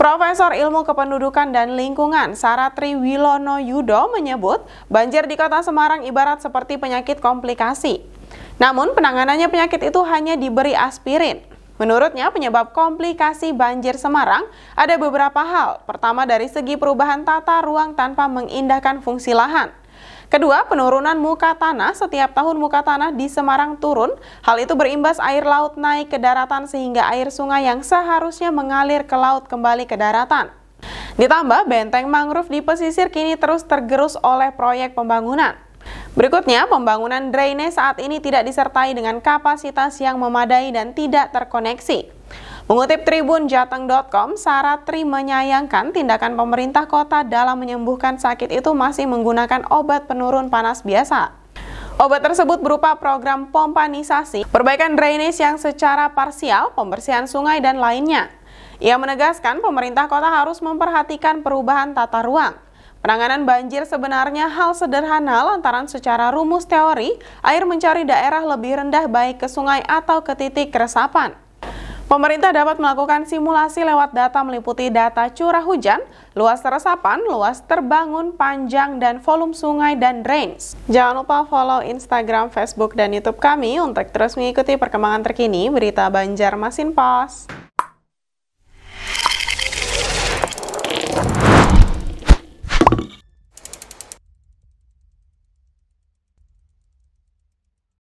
Profesor Ilmu Kependudukan dan Lingkungan Saratri Wilono Yudo menyebut banjir di kota Semarang ibarat seperti penyakit komplikasi. Namun penanganannya penyakit itu hanya diberi aspirin. Menurutnya penyebab komplikasi banjir Semarang ada beberapa hal. Pertama dari segi perubahan tata ruang tanpa mengindahkan fungsi lahan. Kedua, penurunan muka tanah. Setiap tahun muka tanah di Semarang turun. Hal itu berimbas air laut naik ke daratan sehingga air sungai yang seharusnya mengalir ke laut kembali ke daratan. Ditambah, benteng mangrove di pesisir kini terus tergerus oleh proyek pembangunan. Berikutnya, pembangunan drainase saat ini tidak disertai dengan kapasitas yang memadai dan tidak terkoneksi. Mengutip tribunjateng.com, Saratri menyayangkan tindakan pemerintah kota dalam menyembuhkan sakit itu masih menggunakan obat penurun panas biasa. Obat tersebut berupa program pompanisasi, perbaikan drainase yang secara parsial, pembersihan sungai, dan lainnya. Ia menegaskan pemerintah kota harus memperhatikan perubahan tata ruang. Penanganan banjir sebenarnya hal sederhana lantaran secara rumus teori, air mencari daerah lebih rendah baik ke sungai atau ke titik keresapan. Pemerintah dapat melakukan simulasi lewat data meliputi data curah hujan, luas resapan, luas terbangun, panjang, dan volume sungai dan drains. Jangan lupa follow Instagram, Facebook, dan YouTube kami untuk terus mengikuti perkembangan terkini berita Banjarmasin Pos.